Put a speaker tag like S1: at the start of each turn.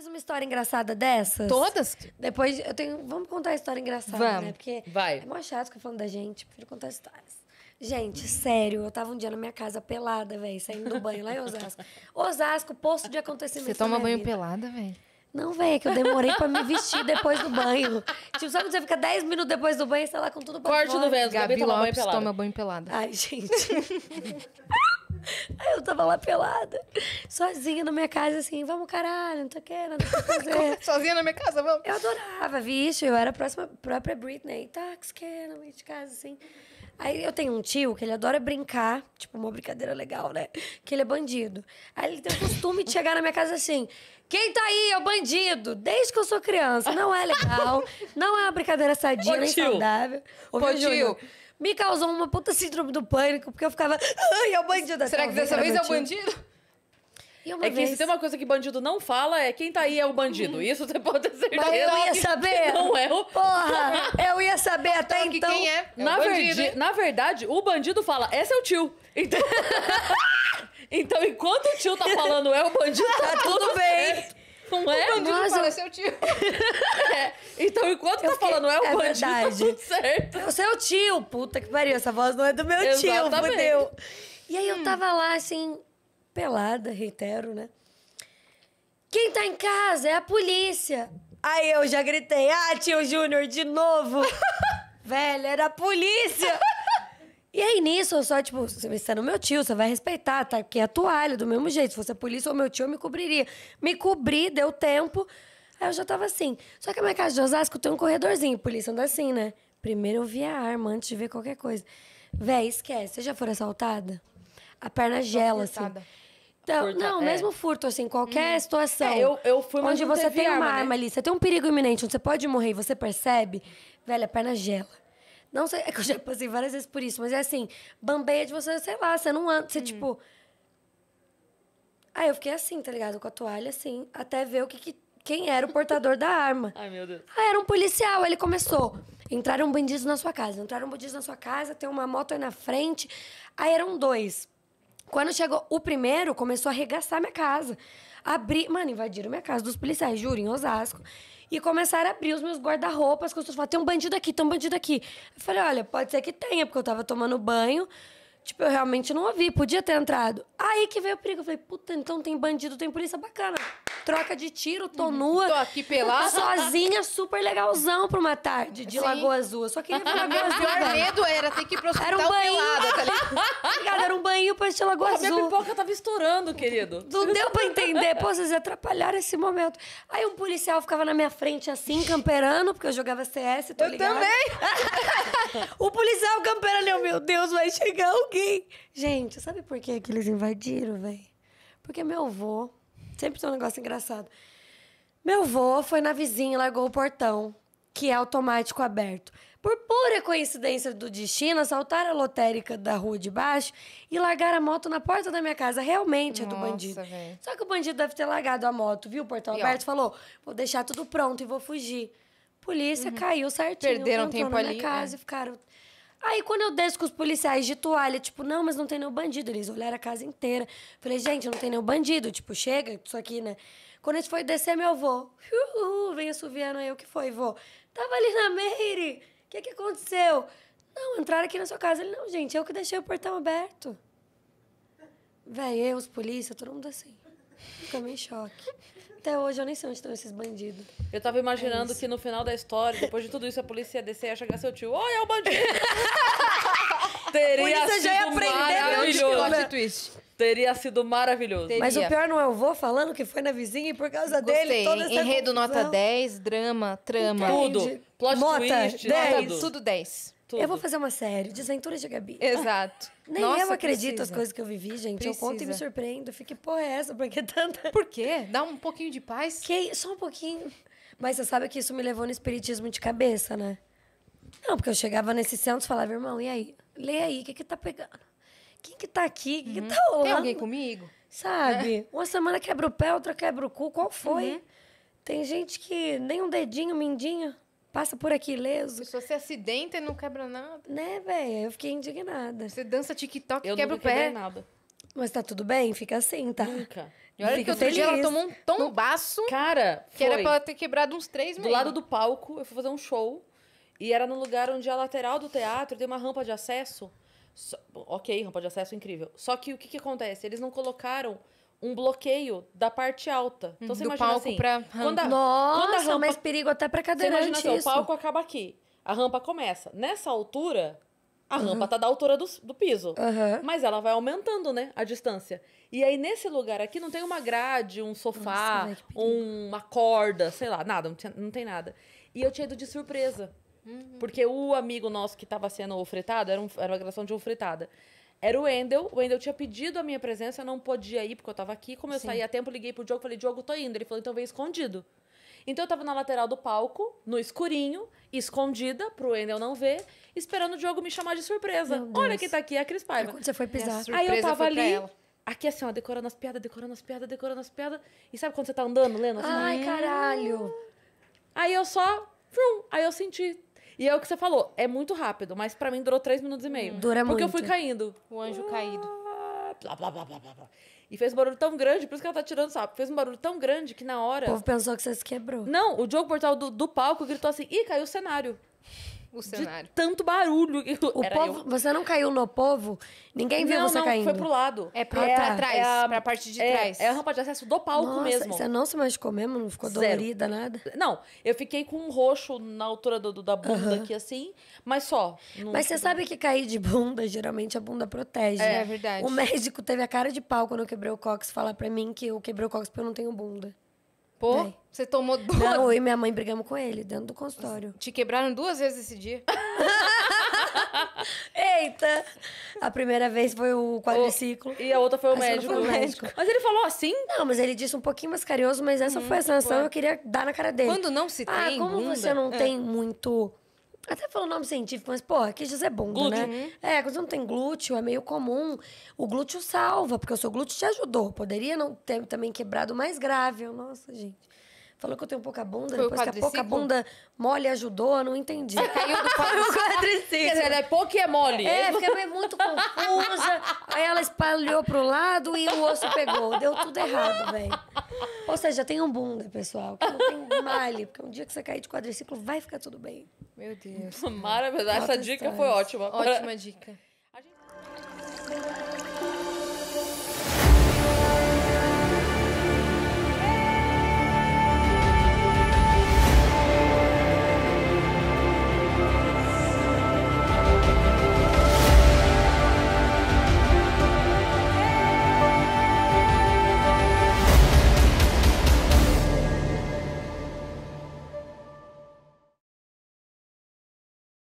S1: mais uma história engraçada dessas? Todas? Depois eu tenho. Vamos contar a história engraçada, né? Vamos. né? Porque Vai. é mais chato ficar falando da gente, prefiro contar histórias. Gente, sério, eu tava um dia na minha casa pelada, velho, saindo do banho lá em Osasco. Osasco, posto de acontecimento. Você toma banho vida. pelada, velho? Não, velho, é que eu demorei pra me vestir depois do banho. Tipo, sabe quando você fica 10 minutos depois do banho e você tá lá com tudo pra Corte fora? do vento, Gabi toma Lopes toma banho pelada. Ai, gente. Aí eu tava lá pelada, sozinha na minha casa, assim, vamos caralho, não tô querendo Não tô fazer. sozinha na minha casa, vamos? Eu adorava, vixe, eu era a próxima, própria Britney, tá, que na minha de casa, assim. Aí eu tenho um tio que ele adora brincar, tipo, uma brincadeira legal, né? Que ele é bandido. Aí ele tem o costume de chegar na minha casa assim: quem tá aí é o bandido, desde que eu sou criança. Não é legal, não é uma brincadeira sadia nem saudável. Ouviu, Pô, tio, me causou uma puta síndrome do pânico, porque eu ficava. Ai, é o bandido. Será que dessa vez é o bandido? é vez... que se tem uma coisa que bandido não fala, é quem
S2: tá aí é o bandido. Uhum. Isso você pode ter certeza. Mas eu ia saber. Não é o... Porra, eu ia saber até então. então. quem é? é na, verdade, né? na verdade, o bandido fala, é seu tio. Então... então, enquanto o tio tá falando é o bandido, tá tudo bem. É não é? O bandido Nossa, fala, seu
S1: tio. é. Então, enquanto eu tá fiquei... falando, é o é bandido, verdade. tá tudo certo. É o seu tio, puta que pariu, essa voz não é do meu Exatamente. tio, fudeu. E aí hum. eu tava lá, assim, pelada, reitero, né? Quem tá em casa é a polícia. Aí eu já gritei, ah, tio Júnior, de novo. Velho, era a polícia. E aí, nisso, eu só, tipo, você é no meu tio, você vai respeitar, tá aqui é a toalha, do mesmo jeito. Se fosse a polícia ou meu tio, eu me cobriria. Me cobri, deu tempo. Aí eu já tava assim. Só que a minha casa de Osasco tem um corredorzinho, polícia anda assim, né? Primeiro eu vi a arma antes de ver qualquer coisa. Véi, esquece, você já foi assaltada? A perna gela, assim.
S2: Então, não, é. mesmo
S1: furto, assim, qualquer hum. situação. É, eu, eu fui Onde você tem arma, uma né? arma ali, você tem um perigo iminente, onde você pode morrer e você percebe, velho, a perna gela. Não sei, é que eu já passei várias vezes por isso, mas é assim, bambeia de você, sei lá, você não anda, você uhum. tipo. Aí eu fiquei assim, tá ligado? Com a toalha assim, até ver o que, que quem era o portador da arma. Ai, meu Deus. Ah, era um policial, ele começou. Entraram bandidos na sua casa, entraram bandidos na sua casa, tem uma moto aí na frente. Aí eram dois. Quando chegou o primeiro, começou a arregaçar minha casa. Abri, mano, invadiram minha casa dos policiais, juro, em Osasco. E começaram a abrir os meus guarda-roupas, as pessoas falaram, tem um bandido aqui, tem um bandido aqui. Eu falei, olha, pode ser que tenha, porque eu tava tomando banho. Tipo, eu realmente não ouvi, podia ter entrado. Aí que veio o perigo. Eu falei, puta, então tem bandido, tem polícia bacana troca de tiro, tô uhum. nua. Tô aqui pelada. Sozinha, super legalzão pra uma tarde de Sim. Lagoa Azul. Eu só queria ir pra Lagoa Azul. O pior medo era ter que ir pro hospital era um banho. pelada, tá ligado? Era um banho pra assistir Lagoa Pô, Azul. Minha pipoca tava estourando, querido. Não deu pra entender. Pô, vocês atrapalharam esse momento. Aí um policial ficava na minha frente assim, camperando, porque eu jogava CS, tô ligado? Eu também! o policial camperando, eu, meu Deus, vai chegar alguém. Gente, sabe por que, que eles invadiram, velho? Porque meu avô Sempre tem um negócio engraçado. Meu vô foi na vizinha e largou o portão, que é automático aberto. Por pura coincidência do destino, assaltaram a lotérica da rua de baixo e largaram a moto na porta da minha casa. Realmente Nossa, é do bandido. Véio. Só que o bandido deve ter largado a moto, viu? O portão aberto falou: vou deixar tudo pronto e vou fugir. Polícia uhum. caiu certinho. Perderam tempo na minha ali. É. Casa é. e ficaram Aí quando eu desço com os policiais de toalha, tipo, não, mas não tem nenhum bandido. Eles olharam a casa inteira. Falei, gente, não tem nenhum bandido. Tipo, chega, isso aqui, né? Quando a gente foi descer, meu avô, uh, vem assoviando aí, o que foi, vô? Tava ali na Meire. O que, que aconteceu? Não, entraram aqui na sua casa. Ele, não, gente, eu que deixei o portão aberto. Véi, eu, os polícia, todo mundo assim. Fica meio em choque. Até hoje eu nem sei onde estão esses bandidos.
S2: Eu tava imaginando é que no final da história, depois de tudo isso, a polícia ia descer e ia chegar seu tio. Oi, é o bandido! Teria sido já ia maravilhoso. Teria sido maravilhoso. Mas Teria. o pior
S1: não é o vô falando que foi na vizinha e por causa Gostei. dele toda essa Enredo confusão. nota 10, drama, trama. Tudo. Plot Mota, twist, 10. tudo. Tudo 10. Tudo. Eu vou fazer uma série, Desventuras de Gabi. Exato. nem Nossa, eu acredito precisa. as coisas que eu vivi, gente. Precisa. Eu conto e me surpreendo. Fiquei, porra, é essa? Porque é tanta. Por quê? Dá um pouquinho de paz? Que... Só um pouquinho. Mas você sabe que isso me levou no espiritismo de cabeça, né? Não, porque eu chegava nesse centro e falava, irmão, e aí? Lê aí, o que que tá pegando? Quem que tá aqui? O que, uhum. que tá rolando? Tem alguém comigo? Sabe? É. Uma semana quebra o pé, outra quebra o cu. Qual foi? Uhum. Tem gente que nem um dedinho, mindinho passa por aqui leso. Se você acidenta e não quebra nada. Né, velho? Eu fiquei indignada. Você dança TikTok e quebra o pé. nada. Mas tá tudo bem, fica assim, tá? Nunca. E olha que outro feliz. dia ela tomou um tombaço. Cara, foi. Que era pra ela
S2: ter quebrado uns três minutos. Do lado do palco, eu fui fazer um show. E era no lugar onde a lateral do teatro tem uma rampa de acesso. So, ok, rampa de acesso incrível. Só que o que, que acontece? Eles não colocaram um bloqueio da parte alta. Então uhum. você Do imagina palco assim, pra rampa. Quando a, Nossa, quando a rampa, mais
S1: perigo até pra cadeirante Você imagina assim, o palco
S2: acaba aqui, a rampa começa. Nessa altura, a uhum. rampa tá da altura do, do piso. Uhum. Mas ela vai aumentando, né, a distância. E aí, nesse lugar aqui, não tem uma grade, um sofá, Nossa, uma corda, sei lá, nada, não, tinha, não tem nada. E eu tinha ido de surpresa. Uhum. Porque o amigo nosso que tava sendo ofretado, era, um, era uma gravação de ofretada. Era o Wendel. O Wendel tinha pedido a minha presença, eu não podia ir porque eu tava aqui. Como eu Sim. saí a tempo, liguei pro Diogo, falei: Diogo, tô indo. Ele falou: então vem escondido. Então eu tava na lateral do palco, no escurinho, escondida, pro Wendel não ver, esperando o Diogo me chamar de surpresa. Olha quem tá aqui, é a Cris Paiva. Você foi pisar. Aí eu tava ali, aqui assim, ó, decorando as piadas, decorando as piadas, decorando as piadas. E sabe quando você tá andando, lendo? Assim, Ai, né? caralho! Aí eu só... Aí eu senti, e é o que você falou, é muito rápido, mas para mim durou três minutos e meio. Dura porque muito. Porque eu fui caindo. O anjo caído. Blá, blá, blá, blá, blá. E fez um barulho tão grande, por isso que ela tá tirando sapo. Fez um barulho tão grande que na hora. O povo pensou que você se quebrou. Não, o Diogo Portal do, do palco gritou assim: ih, caiu o cenário o cenário. De tanto barulho. o Era povo,
S1: eu. Você não caiu no povo? Ninguém viu não, você não, caindo? Não, foi pro lado. É pra, ah, tá. trás, é a, pra parte de é, trás. É a rampa de acesso do palco Nossa, mesmo. Você não se machucou mesmo? Não ficou Zero. dolorida,
S2: nada? Não, eu fiquei com um roxo na altura do, do da bunda uh -huh. aqui, assim,
S1: mas só. Mas você sabe que cair de bunda, geralmente a bunda protege. É, é verdade. O médico teve a cara de pau quando eu quebrei o cox falar pra mim que eu quebrei o cox porque eu não tenho bunda. Pô, é. você tomou duas. Não, eu e minha mãe brigamos com ele dentro do consultório. Te quebraram duas vezes esse dia. Eita! A primeira vez foi o quadriciclo. O... E a outra foi o, médico. Foi o médico. Mas ele falou assim? Não, mas ele disse um pouquinho mais carinhoso, mas essa hum, foi a sanção. que Eu queria dar na cara dele. Quando não se ah, tem. Ah, como bunda? você não é. tem muito até falou o nome científico, mas, porra, queijos é bunda, né? Uhum. É, quando você não tem glúteo, é meio comum. O glúteo salva, porque o seu glúteo te ajudou. Poderia não ter também quebrado mais grave. Eu, nossa, gente. Falou que eu tenho pouca bunda, Foi depois que a pouca bunda mole ajudou, eu não entendi. caiu do quadriciclo. Quer dizer, ela é pouca e é mole. É, fiquei muito
S2: confusa. Aí ela espalhou
S1: pro lado e o osso pegou. Deu tudo errado, velho. Ou seja, um bunda, né, pessoal. Que não tem male, porque um dia que você cair de quadriciclo, vai ficar tudo bem. Meu Deus. maravilhosa essa dica foi ótima. Ótima dica.